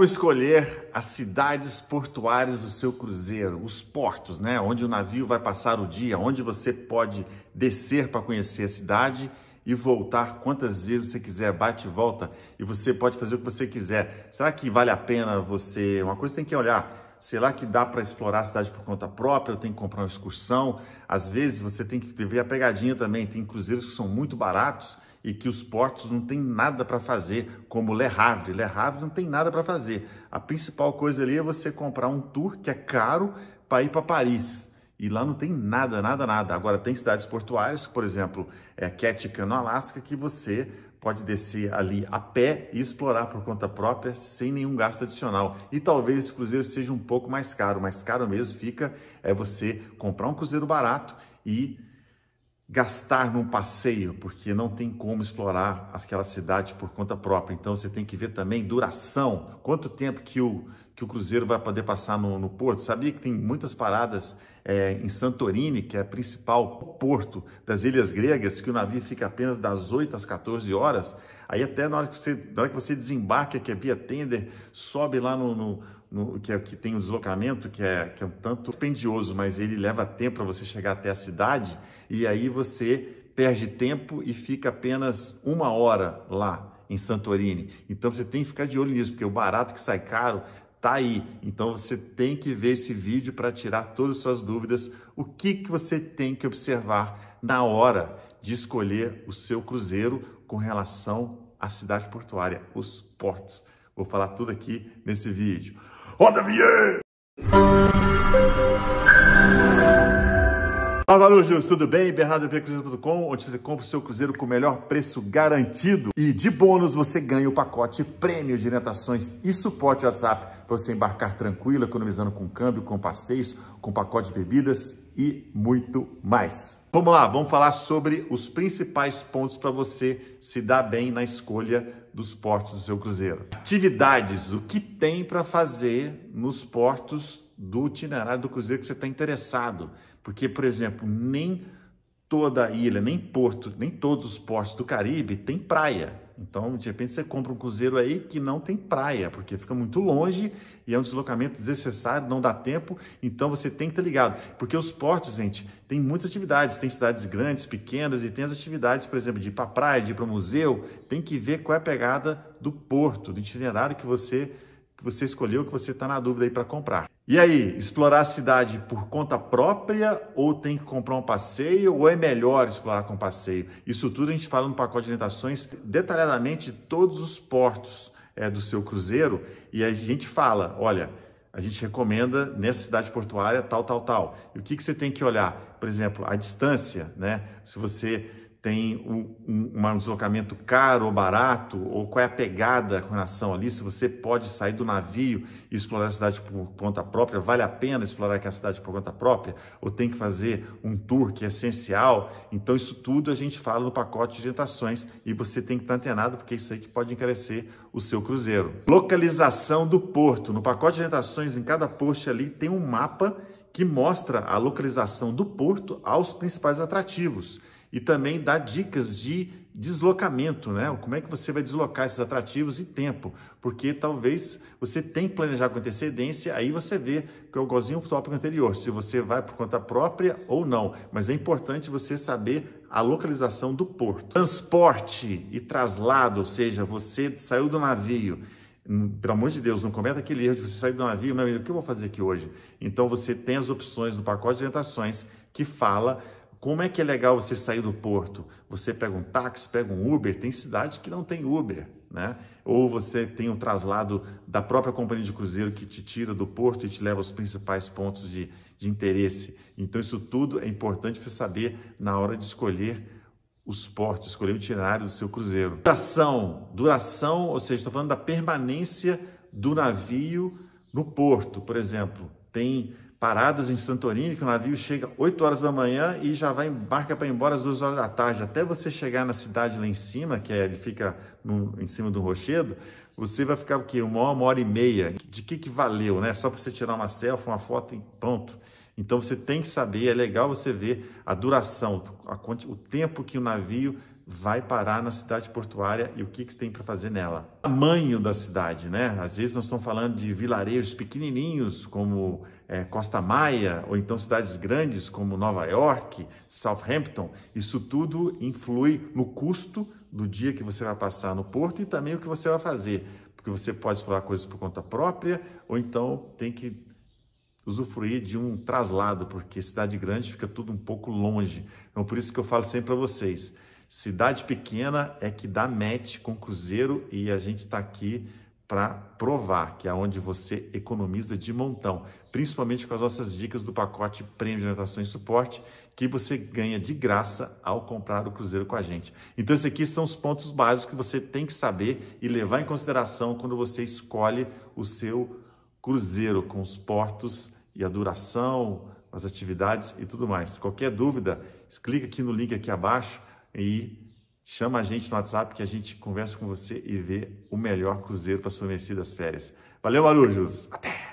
Como escolher as cidades portuárias do seu cruzeiro, os portos, né? Onde o navio vai passar o dia, onde você pode descer para conhecer a cidade e voltar quantas vezes você quiser, bate e volta, e você pode fazer o que você quiser. Será que vale a pena você. Uma coisa tem que olhar. lá que dá para explorar a cidade por conta própria? tem que comprar uma excursão. Às vezes você tem que ver a pegadinha também. Tem cruzeiros que são muito baratos e que os portos não têm nada para fazer, como Le Havre. Le Havre não tem nada para fazer. A principal coisa ali é você comprar um tour que é caro para ir para Paris. E lá não tem nada, nada, nada. Agora, tem cidades portuárias, por exemplo, é Ketchikan, no Alasca, que você pode descer ali a pé e explorar por conta própria sem nenhum gasto adicional. E talvez esse cruzeiro seja um pouco mais caro, mas caro mesmo fica é você comprar um cruzeiro barato e gastar num passeio, porque não tem como explorar aquela cidade por conta própria. Então você tem que ver também duração, quanto tempo que o, que o cruzeiro vai poder passar no, no porto. Sabia que tem muitas paradas é, em Santorini, que é o principal porto das ilhas gregas, que o navio fica apenas das 8 às 14 horas, aí até na hora que você, na hora que você desembarca, que é via tender, sobe lá no, no, no que, é, que tem um deslocamento, que é, que é um tanto pendioso, mas ele leva tempo para você chegar até a cidade, e aí você perde tempo e fica apenas uma hora lá em Santorini. Então você tem que ficar de olho nisso, porque o barato que sai caro tá aí. Então você tem que ver esse vídeo para tirar todas as suas dúvidas. O que, que você tem que observar na hora de escolher o seu cruzeiro com relação à cidade portuária, os portos. Vou falar tudo aqui nesse vídeo. Roda a vinheta! Olá, Varujos, tudo bem? BernardoPCruzeiro.com, onde você compra o seu cruzeiro com o melhor preço garantido. E de bônus você ganha o pacote prêmio de orientações e suporte WhatsApp para você embarcar tranquilo, economizando com câmbio, com passeios, com pacote de bebidas e muito mais. Vamos lá, vamos falar sobre os principais pontos para você se dar bem na escolha dos portos do seu cruzeiro. Atividades, o que tem para fazer nos portos do itinerário do cruzeiro que você está interessado. Porque, por exemplo, nem toda ilha, nem porto, nem todos os portos do Caribe tem praia. Então, de repente, você compra um cruzeiro aí que não tem praia, porque fica muito longe e é um deslocamento desnecessário, não dá tempo. Então, você tem que estar ligado. Porque os portos, gente, tem muitas atividades. Tem cidades grandes, pequenas e tem as atividades, por exemplo, de ir para praia, de ir para museu. Tem que ver qual é a pegada do porto, do itinerário que você, que você escolheu, que você está na dúvida aí para comprar. E aí, explorar a cidade por conta própria ou tem que comprar um passeio ou é melhor explorar com passeio? Isso tudo a gente fala no pacote de orientações detalhadamente de todos os portos é, do seu cruzeiro e a gente fala, olha, a gente recomenda nessa cidade portuária tal, tal, tal. E o que, que você tem que olhar? Por exemplo, a distância, né? Se você tem um, um, um, deslocamento caro ou barato, ou qual é a pegada com relação ali, se você pode sair do navio e explorar a cidade por conta própria, vale a pena explorar aquela cidade por conta própria, ou tem que fazer um tour que é essencial. Então, isso tudo a gente fala no pacote de orientações e você tem que estar antenado, porque é isso aí que pode encarecer o seu cruzeiro. Localização do porto. No pacote de orientações, em cada post ali tem um mapa que mostra a localização do porto aos principais atrativos e também dá dicas de deslocamento, né? Como é que você vai deslocar esses atrativos e tempo? Porque talvez você tem que planejar com antecedência, aí você vê que é igualzinho o tópico anterior, se você vai por conta própria ou não. Mas é importante você saber a localização do porto. Transporte e traslado, ou seja, você saiu do navio hum, pelo amor de Deus, não cometa aquele erro de você sair do navio, meu amigo, o que eu vou fazer aqui hoje? Então você tem as opções no pacote de orientações que fala como é que é legal você sair do porto? Você pega um táxi, pega um Uber, tem cidade que não tem Uber, né? Ou você tem um traslado da própria companhia de cruzeiro que te tira do porto e te leva aos principais pontos de, de interesse. Então, isso tudo é importante você saber na hora de escolher os portos, escolher o itinerário do seu cruzeiro. Duração, duração, ou seja, estou falando da permanência do navio no porto, por exemplo, tem paradas em Santorini que o navio chega 8 horas da manhã e já vai embarca para ir embora às 2 horas da tarde. Até você chegar na cidade lá em cima, que é, ele fica no, em cima do rochedo, você vai ficar o quê? Uma hora, uma hora e meia. De que que valeu, né? Só para você tirar uma selfie, uma foto e pronto. Então você tem que saber, é legal você ver a duração, a, o tempo que o navio vai parar na cidade portuária e o que, que tem para fazer nela. tamanho da cidade, né? Às vezes nós estamos falando de vilarejos pequenininhos, como é, Costa Maia, ou então cidades grandes como Nova York, Southampton. Isso tudo influi no custo do dia que você vai passar no porto e também o que você vai fazer, porque você pode explorar coisas por conta própria ou então tem que usufruir de um traslado, porque cidade grande fica tudo um pouco longe. Então por isso que eu falo sempre para vocês, Cidade pequena é que dá match com Cruzeiro e a gente está aqui para provar que é onde você economiza de montão, principalmente com as nossas dicas do pacote Prêmio de Orientação e Suporte, que você ganha de graça ao comprar o Cruzeiro com a gente. Então, esses aqui são os pontos básicos que você tem que saber e levar em consideração quando você escolhe o seu Cruzeiro, com os portos e a duração, as atividades e tudo mais. Qualquer dúvida, clica aqui no link aqui abaixo e chama a gente no WhatsApp que a gente conversa com você e vê o melhor cruzeiro para sua mercê das férias. Valeu, Marujos! Até!